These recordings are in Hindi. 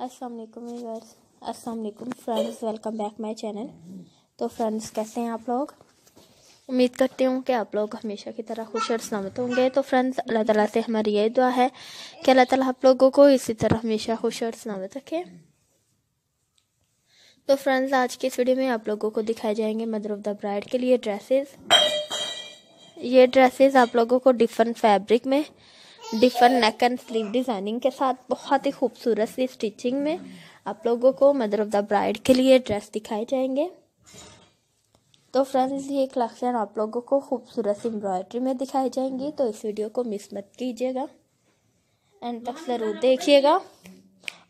अस्सलाम वालेकुम अस्सलाम वालेकुम friends welcome back my channel तो फ्रेंड्स कैसे हैं आप लोग उम्मीद करती हूँ कि आप लोग हमेशा की तरह खुश और सलामत होंगे तो फ्रेंड्स अल्लाह ताला से हमारी यही दुआ है कि अल्लाह ताला आप लोगों को इसी तरह हमेशा खुश और सलामत रखे तो फ्रेंड्स आज के इस वीडियो में आप लोगों को दिखाए जाएंगे मदर ऑफ़ द ब्राइड के लिए ड्रेसेस ये ड्रेसेस आप लोगों को डिफरेंट फैब्रिक में differ neck and sleeve designing के साथ बहुत ही खूबसूरत सी स्टिचिंग में आप लोगों को मदर ऑफ़ द ब्राइड के लिए ड्रेस दिखाए जाएंगे तो फ्रेंड्स ये कलेक्शन आप लोगों को खूबसूरत सी एम्ब्रॉयडरी में दिखाई जाएंगी तो इस वीडियो को मिस मत कीजिएगा एंड तक ज़रूर देखिएगा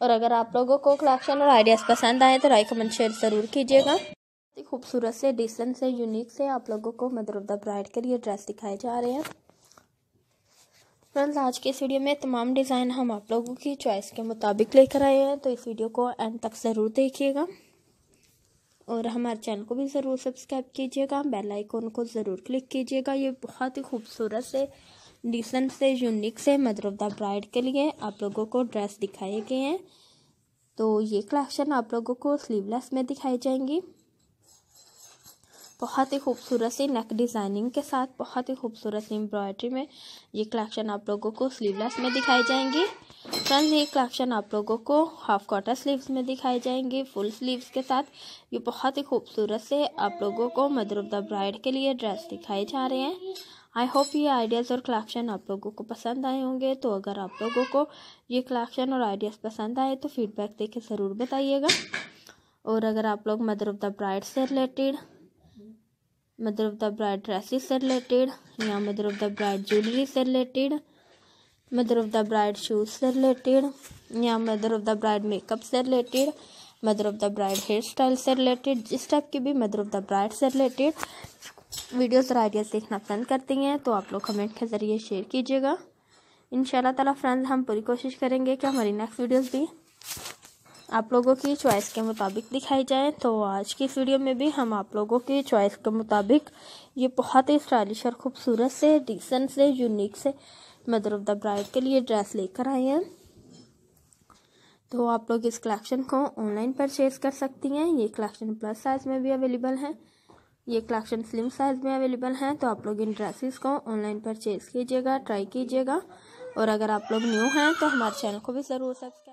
और अगर आप लोगों को कलेक्शन और आइडियाज़ पसंद आए तो लाइक कमेंट शेयर ज़रूर कीजिएगा खूबसूरत से डिसेंट से यूनिक से आप लोगों को मदर ऑफ़ द ब्राइड के लिए ड्रेस दिखाए जा रहे हैं फ्रेंड्स आज के इस वीडियो में तमाम डिज़ाइन हम आप लोगों की चॉइस के मुताबिक लेकर आए हैं तो इस वीडियो को एंड तक ज़रूर देखिएगा और हमारे चैनल को भी ज़रूर सब्सक्राइब कीजिएगा बेल आइकन को ज़रूर क्लिक कीजिएगा ये बहुत ही खूबसूरत से डिसेंट से यूनिक से मदर ऑफ द ब्राइड के लिए आप लोगों को ड्रेस दिखाए गए हैं तो ये कलेक्शन आप लोगों को स्लीवलेस में दिखाई जाएंगी बहुत ही खूबसूरत सी नेक डिज़ाइनिंग के साथ बहुत ही खूबसूरत सी एम्ब्रॉयडरी में ये कलेक्शन आप लोगों को स्लीवलेस में दिखाई जाएंगी फ्रेंड ये कलेक्शन आप लोगों को हाफ कॉटर स्लीव्स में दिखाई जाएंगी फुल स्लीव्स के साथ ये बहुत ही खूबसूरत से आप लोगों को मदर ऑफ द ब्राइड के लिए ड्रेस दिखाए जा रहे हैं आई होप ये आइडियाज़ और कलेक्शन आप लोगों को पसंद आए होंगे तो अगर आप लोगों को ये कलेक्शन और आइडियाज़ पसंद आए तो फीडबैक देके ज़रूर बताइएगा और अगर आप लोग मदर ऑफ़ द ब्राइड से related mother of the bride dresses से रिलेटेड या mother of the bride jewellery से related mother of the bride shoes से रिलेटेड या mother of the bride makeup से related mother of the bride hair style से रिलेटेड जिस टाइप की भी मदर ऑफ द ब्राइड से रिलेटेड वीडियोस और आइडियाज़ देखना पसंद करती हैं तो आप लोग कमेंट के ज़रिए शेयर कीजिएगा इन ताला फ्रेंड्स हम पूरी कोशिश करेंगे कि हमारी नेक्स्ट वीडियोस भी आप लोगों की चॉइस के मुताबिक दिखाई जाए तो आज की इस वीडियो में भी हम आप लोगों की चॉइस के मुताबिक ये बहुत ही स्टाइलिश और खूबसूरत से डिसेंट से यूनिक से मदर ऑफ़ द ब्राइड के लिए ड्रेस लेकर आए हैं तो आप लोग इस कलेक्शन को ऑनलाइन परचेज कर सकती हैं ये कलेक्शन प्लस साइज़ में भी अवेलेबल है ये कलेक्शन स्लिम साइज़ में अवेलेबल है तो आप लोग इन ड्रेसेस को ऑनलाइन परचेज़ कीजिएगा ट्राई कीजिएगा और अगर आप लोग न्यू हैं तो हमारे चैनल को भी ज़रूर सब्सक्राइब